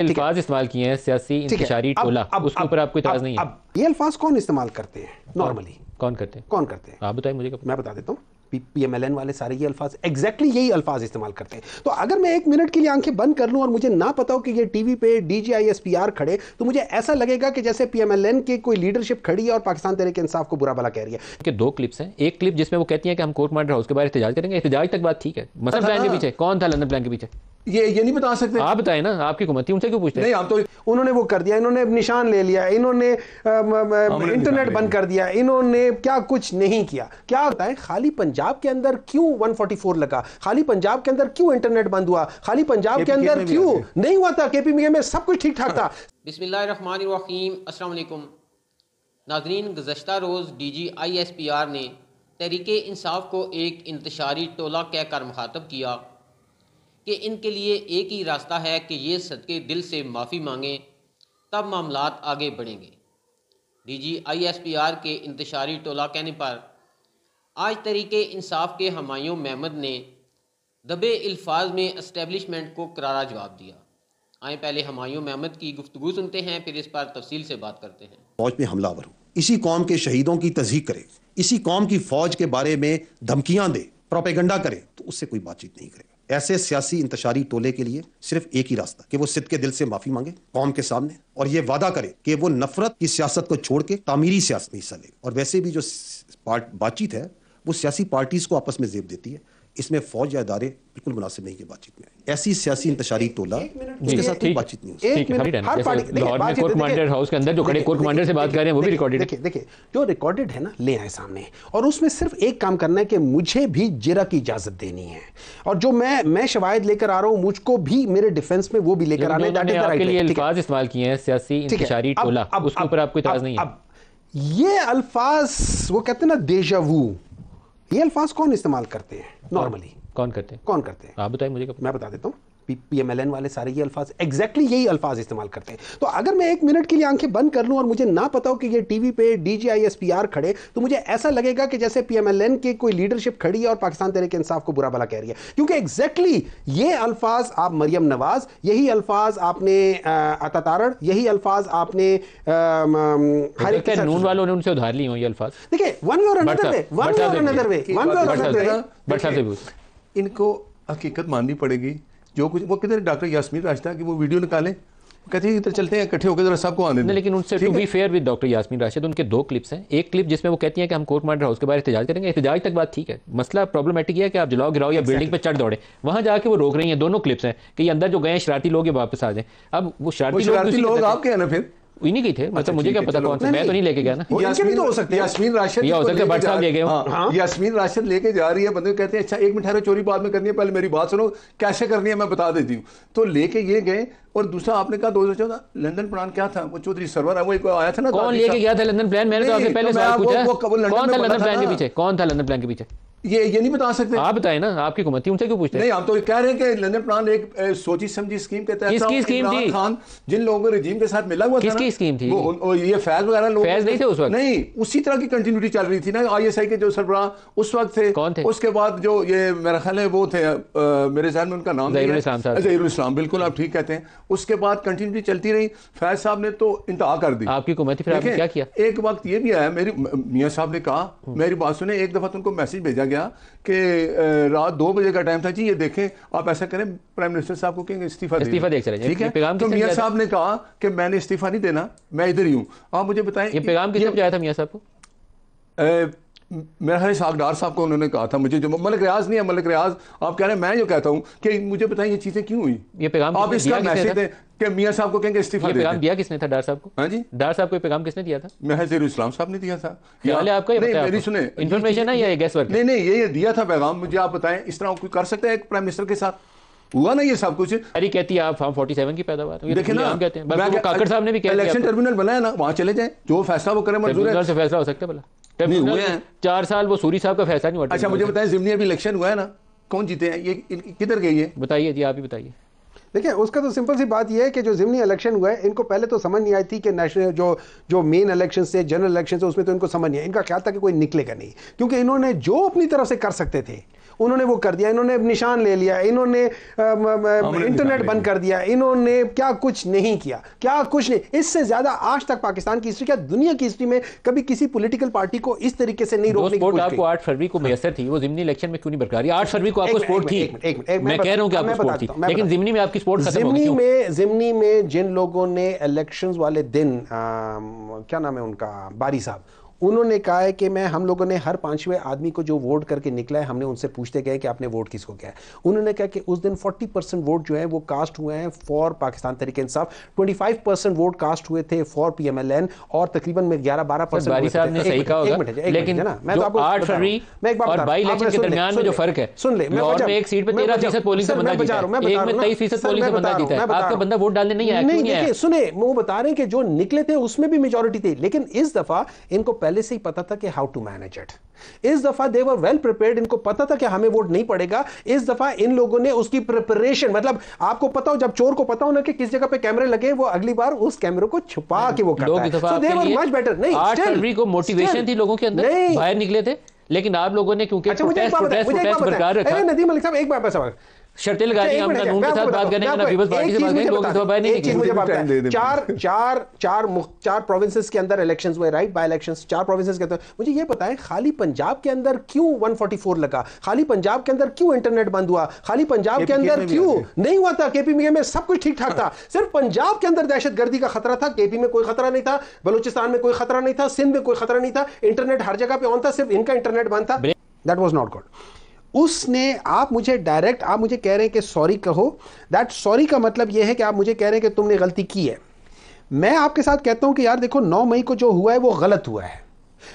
करते हैं तो अगर मैं एक मिनट के लिए आंखें बंद कर लू और मुझे ना पता हो कि ये टीवी पे डीजीआईएसपीआर खड़े तो मुझे ऐसा लगेगा कि जैसे पीएमएलएन की कोई लीडरशिप खड़ी है और पाकिस्तान तहरीक इंसाफ को बुरा भला कह रही है दो क्लिप्स है एक क्लिप जिसमें वो कहती है कि हम कोर्ट मार रहा उसके बारे एहतजाज तक बात ठीक है अच्छा, हाँ। कौन था लंदन प्लान के पीछे ये ये नहीं बता सकते आप बताए ना आपकी कुमती उनसे क्यों पूछते नहीं आप तो उन्होंने वो कर दिया इन्होंने निशान ले लिया इन्होंने इंटरनेट बंद कर दिया इन्होंने क्या कुछ नहीं किया क्या होता है खाली पंजाब के अंदर क्यों 144 लगा खाली पंजाब के अंदर क्यों इंटरनेट बंद हुआ खाली पंजाब के अंदर क्यों नहीं हुआ था केपी में सब कुछ ठीक ठाक था बिस्मिल्लाम असलम नाजरीन गुजशत रोज़ D G I S P R ने तहरीक इंसाफ को एक इंतशारी टोला कहकर मुखातब किया कि इनके लिए एक ही रास्ता है कि ये सदके दिल से माफ़ी मांगें तब मामला आगे बढ़ेंगे डीजी आईएसपीआर के इंतशारी टोला कहने पर आज तरीके इंसाफ के हमायों महमद ने दबे अल्फाज में इस्टेबलिशमेंट को करारा जवाब दिया आए पहले हमायों महमद की गुफ्तु सुनते हैं फिर इस पर तफसील से बात करते हैं फौज में हमलावर हूँ इसी कौम के शहीदों की तस्दीक करे इसी कौम की फौज के बारे में धमकियाँ दे प्रोपेगंडा करे तो उससे कोई बातचीत नहीं करे ऐसे सियासी इंतशारी टोले के लिए सिर्फ एक ही रास्ता कि वो सिद्ध के दिल से माफी मांगे कौम के सामने और ये वादा करे कि वो नफरत की सियासत को छोड़ के तामीरी सियासत में हिस्सा ले और वैसे भी जो बातचीत है वो सियासी पार्टीज को आपस में जेब देती है इसमें फौज या अदारे बिल्कुल मुनासिब नहीं है बातचीत में ऐसी सियासी इंतशारी टोला उसके साथ कोई बातचीत नहीं देखिए जो रिकॉर्डेड है ना ले आए सामने और उसमें सिर्फ एक काम करना है कि मुझे भी जिरा की इजाजत देनी है और जो मैं मैं शवायद लेकर आ रहा हूँ मुझको भी मेरे डिफेंस में वो भी लेकर आना है इस्तेमाल किए हैं सियासी इंतशारी टोला उसके ऊपर आपको इतराज नहीं है ये अल्फाज वो कहते हैं ना देजावू ये अल्फाज कौन इस्तेमाल करते हैं नॉर्मली कौन करते हैं कौन करते हैं आप बताइए मुझे मैं बता देता हूँ पी एम एल एन वाले सारे ये अल्फाज एग्जैक्टली यही अल्फाज इस्तेमाल करते हैं तो अगर मैं एक मिनट के लिए आंखें बंद कर लूँ और मुझे ना पता हो कि ये टी वी पे D G I S P R खड़े तो मुझे ऐसा लगेगा कि जैसे पी एम एल एन की कोई लीडरशिप खड़ी है और पाकिस्तान तहरीक इंसाफ को बुरा भला कह रही है क्योंकि एग्जैक्टली ये अल्फाज आप मरियम नवाज यही अल्फाज आपने अतारण यही अल्फाज आपने नून वालों ने उनसे उधार लिए ये अल्फाज देखिए वन वे और अनदर वे वन वे और अनदर वे वन वे और अनदर वे इनको हकीकत माननी पड़ेगी जो कुछ वो कहते डॉक्टर यासमीन राशिदा की वो वीडियो निकालें कहते हैं इधर चलते हैं इकट्ठे होकर जरा सबको आने दें लेकिन उनसे to be fair with doctor Yasmeen Rashid उनके दो क्लिप्स हैं एक क्लिप जिसमें वो कहती हैं कि हम कोर्ट मार्डर हाउस के बारे एहतजाज करेंगे एहतजाज तक बात ठीक है मसला प्रॉब्लमेटिक है कि आप जलाओ गिराओ या बिल्डिंग पर चढ़ दौड़े वहां जाके वो रोक रही है दोनों क्लिप्स हैं कि अंदर जो गए शरारती लोग वापस आ जाए अब वो शरारती लोग आपके हैं ना फिर इन्हीं की थे मतलब अच्छा, मुझे क्या पता कौन से मैं तो नहीं लेके गया ना यास्मीन तो हो सकते हैं यास्मीन राशिद हो सकता है साहब ले गए हाँ। हाँ। यास्मीन राशिद लेके जा रही है बंदे कहते हैं अच्छा एक मिनट ठहरो चोरी बाद में करनी है पहले मेरी बात सुनो कैसे करनी है मैं बता देती हूँ तो लेके ये गए और दूसरा आपने कहा 2014 लंदन प्लान क्या था वो चौधरी सरवर है वो एक आया था ना कौन लेके गया था लंदन प्लान मैंने तो आपसे पहले तो सवाल पूछा कौन था लंदन प्लान के पीछे कौन था लंदन प्लान के पीछे ये ये नहीं बता सकते आप बताए ना आपकी हुकूमत उनसे क्यों पूछते नहीं हम तो कह रहे हैं कि लंदन प्लान एक सोची समझी स्कीम के तहत स्कीम थी खान जिन लोगों को रजीम के साथ मिला हुआ किसकी स्कीम थी वो, वो ये फैज वगैरह लोग फैज नहीं थे उस वक्त नहीं उसी तरह की कंटिन्यूटी चल रही थी ना आईएसआई के जो सरबराह उस वक्त थे कौन थे उसके बाद जो ये मेरा ख्याल है वो थे मेरे जहन में उनका नाम जहीरुल इस्लाम बिल्कुल आप ठीक कहते हैं उसके बाद कंटिन्यूटी चलती रही फैज साहब ने तो इंतहा कर दी आपकी हुकूमत क्या किया एक वक्त ये भी आया मेरी मियाँ साहब ने कहा हम्म। मेरी बात सुने एक दफा तुमको तो मैसेज भेजा गया गया कि रात दो बजे का टाइम था जी ये देखें आप ऐसा करें प्राइम मिनिस्टर साहब को कहेंगे इस्तीफा इस्तीफा दे चले ठीक है तो मियाँ साहब ने कहा कि मैंने इस्तीफा नहीं देना मैं इधर ही हूँ आप मुझे बताएं ये पैगाम किसने पहुँचाया था मियाँ साहब को मेरा इशाक डार साहब को उन्होंने कहा था मुझे जो मलिक रियाज नहीं है मलिक रियाज आप कह रहे हैं मैं जो कहता हूँ कि मुझे बताएं ये चीज़ें क्यों हुई ये पैगाम आप इसका मैसेज दें कि मियाँ साहब को कहेंगे इस्तीफा दे पैगाम दिया किसने था डार साहब को हाँ जी डार साहब को पैगाम किसने दिया था महजर इस्लाम साहब ने दिया था आपका मेरी सुने इन्फॉर्मेशन है या गैस वर्क नहीं नहीं ये दिया था पैगाम मुझे आप बताएं इस तरह कोई कर सकते हैं एक प्राइम मिनिस्टर के साथ हुआ ना ये सब कुछ अरे कहती है आप फार्म 47 की पैदावार तो देखिए ना कहते हैं बल्कि काकड़ साहब ने भी कहा इलेक्शन टर्मिनल बनाया ना वहां चले जाए जो फैसला वो करें मंजूर है से फैसला हो सकता है भला नहीं हुए हैं चार साल वो सूरी साहब का फैसला नहीं हुआ अच्छा मुझे बताएं जिमनी अभी इलेक्शन हुआ है ना कौन जीते हैं ये किधर गई है बताइए जी आप ही बताइए देखिए उसका तो सिंपल सी बात यह है कि जो जिमनी इलेक्शन हुए इनको पहले तो समझ नहीं आई थी कि नेशनल जो जो मेन इलेक्शन से जनरल इलेक्शन से उसमें तो इनको समझ नहीं आया इनका ख्याल था कि कोई निकलेगा नहीं क्योंकि इन्होंने जो अपनी तरफ से कर सकते थे उन्होंने वो कर दिया इन्होंने निशान ले लिया इन्होंने इंटरनेट बंद कर दिया इन्होंने क्या कुछ नहीं किया क्या कुछ नहीं इससे ज्यादा आज तक पाकिस्तान की हिस्ट्री क्या दुनिया की हिस्ट्री में कभी किसी पोलिटिकल पार्टी को इस तरीके से नहीं रोकने की आपको आठ फरवरी को मैसर थी वो जिमनी इलेक्शन में क्यों नहीं बरकरार आठ फरवरी को आपको स्पोर्ट थी मैं कह रहा हूँ लेकिन जिमनी में आपकी स्पोर्ट जिमनी में जिमनी में जिन लोगों ने इलेक्शन वाले दिन क्या नाम है उनका बारी साहब उन्होंने कहा है कि मैं हम लोगों ने हर पांचवें आदमी को जो वोट करके निकला है हमने उनसे पूछते गए कि आपने वोट किसको किया है उन्होंने कहा कि उस दिन 40 परसेंट वोट जो है वो कास्ट हुए हैं फॉर पाकिस्तान तरीके इंसाफ 25 परसेंट वोट कास्ट हुए थे फॉर पीएमएलएन और तकरीबन में ग्यारह बारह परसेंट सुन तो सुने तो वो बता रहे हैं कि जो निकले थे उसमें भी मेजोरिटी थी लेकिन इस दफा इनको पहले से ही पता था कि हाउ टू मैनेज इट इस दफा दे वर वेल प्रिपेयर्ड इनको पता था कि हमें वोट नहीं पड़ेगा इस दफा इन लोगों ने उसकी प्रिपरेशन मतलब आपको पता हो जब चोर को पता हो ना कि किस जगह पे कैमरे लगे वो अगली बार उस कैमरे को छुपा के वो करता है so they were much better नहीं स्टिल फरवरी को मोटिवेशन थी लोगों के अंदर बाहर निकले थे लेकिन आप लोगों ने क्योंकि अच्छा, मुझे एक बात बताएं नदीम मलिक साहब एक बात सवाल शर्तें लगा दी आमना के साथ बात करने ना पीपल्स पार्टी से बात करें लोग इस नहीं चीज मुझे पता चार चार चार चार प्रोविंसेस के अंदर इलेक्शंस हुए राइट बाय इलेक्शंस चार प्रोविंसेस के अंदर मुझे ये बताएं खाली पंजाब के अंदर क्यों 144 लगा खाली पंजाब के अंदर क्यों इंटरनेट बंद हुआ खाली पंजाब के अंदर क्यों नहीं हुआ था केपी में सब कुछ ठीक ठाक था सिर्फ पंजाब के अंदर दहशतगर्दी का खतरा था केपी में कोई खतरा नहीं था बलूचिस्तान में कोई खतरा नहीं था सिंध में कोई खतरा नहीं था इंटरनेट हर जगह पे ऑन था सिर्फ इनका इंटरनेट बंद था दैट वॉज नॉट गुड उसने आप मुझे डायरेक्ट आप मुझे कह रहे हैं कि सॉरी कहो दैट सॉरी का मतलब यह है कि आप मुझे कह रहे हैं कि तुमने गलती की है मैं आपके साथ कहता हूं कि यार देखो 9 मई को जो हुआ है वो गलत हुआ है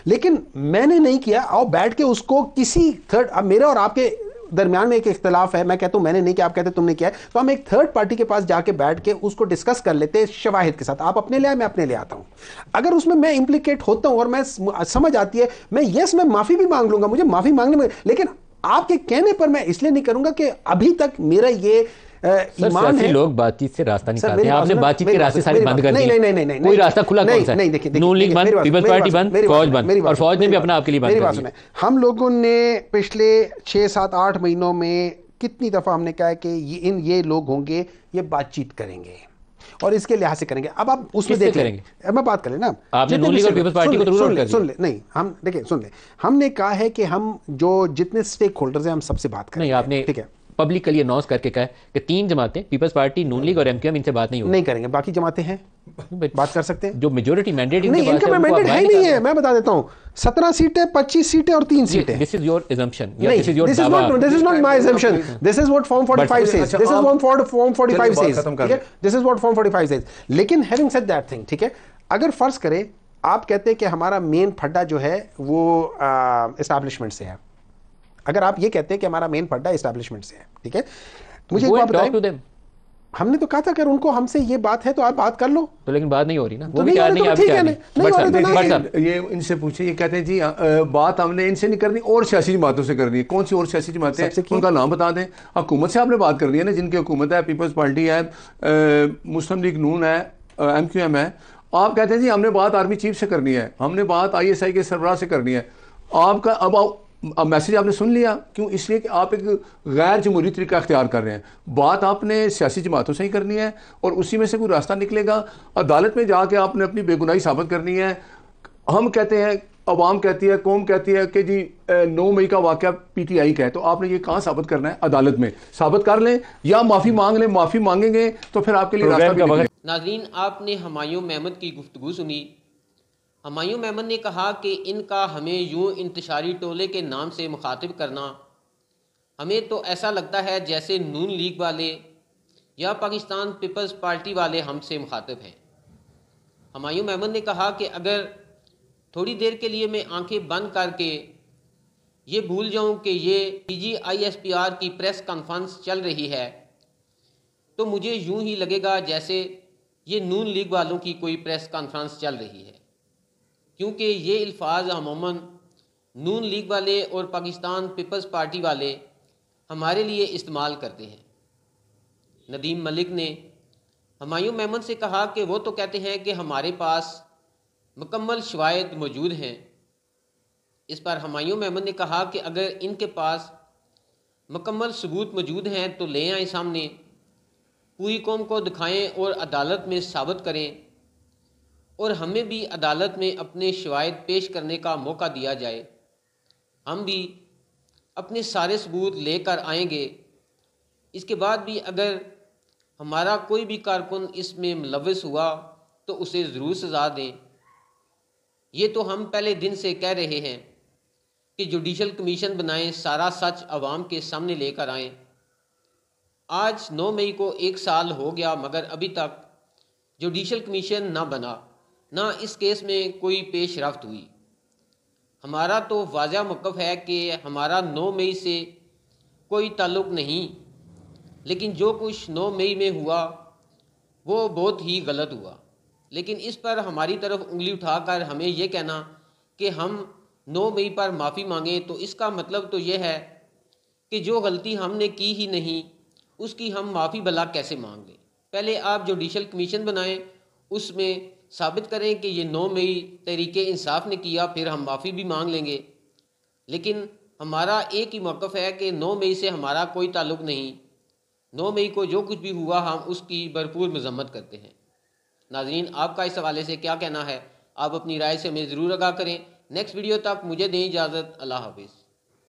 लेकिन मैंने नहीं किया और बैठ के उसको किसी थर्ड अब मेरे और आपके दरमियान में एक इख्तलाफ है मैं कहता हूं मैंने नहीं किया आप कहते तुमने किया तो हम एक थर्ड पार्टी के पास जाके बैठ के उसको डिस्कस कर लेते हैं शवाहिद के साथ आप अपने ले आए मैं अपने ले आता हूं अगर उसमें मैं इंप्लीकेट होता हूं और मैं समझ आती है मैं यस मैं माफी भी मांग लूंगा मुझे माफी मांगने में लेकिन आपके कहने पर मैं इसलिए नहीं करूंगा कि अभी तक मेरा ये ईमान है लोग बातचीत से रास्ता निकालते हैं आपने बातचीत के रास्ते सारे बंद कर दिए नहीं नहीं नहीं नहीं कोई रास्ता खुला कौन सा नहीं देखिए नून लीग बंद पीपल्स पार्टी बंद फौज बंद और फौज ने भी अपना आपके लिए बंद कर दिया हम लोगों ने पिछले छः सात आठ महीनों में कितनी दफ़ा हमने कहा कि ये इन ये लोग होंगे ये बातचीत करेंगे और इसके लिहाज से करेंगे अब आप उसमें देख लेंगे अब मैं बात करें ना आपने पीपल्स पार्टी को सुन तो ले सुन ले नहीं हम देखिए सुन ले हमने कहा है कि हम जो जितने स्टेक होल्डर्स हैं हम सबसे बात करें आपने ठीक है पब्लिकली अनाउंस करके कहा कि तीन जमातें पीपल्स पार्टी नून लीग और एमकेएम इनसे बात नहीं नहीं करेंगे बाकी जमातें हैं बात कर सकते हैं जो मेजोरिटी मैंडेट नहीं इनके इनका मैंडेट है नहीं है मैं बता देता हूँ सत्रह सीटें पच्चीस सीटें और तीन सीटें this is your assumption this is your this is not this is not my assumption this is what form 45 says this is what form 45 says ठीक है this is what form 45 says लेकिन हैविंग सेड दैट थिंग ठीक है अगर फर्ज करें आप कहते हैं कि हमारा मेन फड्डा जो है वो इस्टेब्लिशमेंट से है अगर आप ये कहते हैं कि हमारा मेन फड्डा इस्टेब्लिशमेंट से है ठीक है मुझे एक बात बताओ हमने तो कहा था कि उनको हमसे ये बात है तो आप बात कर लो तो लेकिन बात नहीं हो रही ना वो तो तो नहीं नहीं रहे हैं ठीक है नहीं बट ये इनसे पूछे ये कहते हैं जी बात हमने इनसे नहीं करनी और सियासी जमातों से करनी है कौन सी और सियासी जमातें हैं उनका नाम बता दें हुकूमत से आपने बात करनी है ना जिनकी हुकूमत है पीपल्स पार्टी है मुस्लिम लीग नून है एम क्यू एम है आप कहते हैं जी हमने बात आर्मी चीफ से करनी है हमने बात आई एस आई के सरबराह से करनी है आपका अब अब मैसेज आपने सुन लिया क्यों इसलिए कि आप एक गैर जमहूरी तरीका अख्तियार कर रहे हैं बात आपने सियासी जमातों से ही करनी है और उसी में से कोई रास्ता निकलेगा अदालत में जाके आपने अपनी बेगुनाही साबित करनी है हम कहते हैं अवाम कहती है कौम कहती है कि जी नौ मई का वाक्य पी टी आई का है तो आपने ये कहाँ साबित करना है अदालत में साबित कर लें या माफ़ी मांग लें माफ़ी मांगेंगे तो फिर आपके लिए रास्ता नागरीन आपने हमायूं महमद की गुफ्तु सुनी हमायूं मेमन ने कहा कि इनका हमें यूं इंतशारी टोले के नाम से मुखातिब करना हमें तो ऐसा लगता है जैसे नून लीग वाले या पाकिस्तान पीपल्स पार्टी वाले हमसे मुखातिब हैं हमायूं मेमन ने कहा कि अगर थोड़ी देर के लिए मैं आंखें बंद करके ये भूल जाऊं कि ये पीजीआईएसपीआर की प्रेस कॉन्फ्रेंस चल रही है तो मुझे यूं ही लगेगा जैसे ये नून लीग वालों की कोई प्रेस कॉन्फ्रेंस चल रही है क्योंकि ये अल्फाज अमूमा नून लीग वाले और पाकिस्तान पीपल्स पार्टी वाले हमारे लिए इस्तेमाल करते हैं नदीम मलिक ने हमायूं मेमन से कहा कि वो तो कहते हैं कि हमारे पास मुकम्मल शवायद मौजूद हैं इस पर हमायूं मेमन ने कहा कि अगर इनके पास मुकम्मल सबूत मौजूद हैं तो ले आए सामने पूरी कौम को दिखाएं और अदालत में साबित करें और हमें भी अदालत में अपने शिवायत पेश करने का मौका दिया जाए हम भी अपने सारे सबूत लेकर आएंगे इसके बाद भी अगर हमारा कोई भी कारकुन इसमें मुलविस हुआ तो उसे ज़रूर सज़ा दें ये तो हम पहले दिन से कह रहे हैं कि जुडिशल कमीशन बनाएं सारा सच अवाम के सामने लेकर आएं आज 9 मई को एक साल हो गया मगर अभी तक जुडिशल कमीशन ना बना ना इस केस में कोई पेश रफ्त हुई हमारा तो वाज मौक़ है कि हमारा 9 मई से कोई ताल्लुक नहीं लेकिन जो कुछ 9 मई में हुआ वो बहुत ही गलत हुआ लेकिन इस पर हमारी तरफ उंगली उठाकर हमें यह कहना कि हम 9 मई पर माफ़ी मांगें तो इसका मतलब तो यह है कि जो गलती हमने की ही नहीं उसकी हम माफ़ी भला कैसे मांग लें पहले आप जुडिशल कमीशन बनाएं उसमें साबित करें कि ये नौ मई तहरीक इंसाफ ने किया फिर हम माफ़ी भी मांग लेंगे लेकिन हमारा एक ही मौक़ है कि नौ मई से हमारा कोई ताल्लुक नहीं नौ मई को जो कुछ भी हुआ हम उसकी भरपूर मजम्मत करते हैं नाजरीन आपका इस हवाले से क्या कहना है आप अपनी राय से हमें ज़रूर आगा करें नेक्स्ट वीडियो तक मुझे दें इजाज़त अल्लाह हाफिज़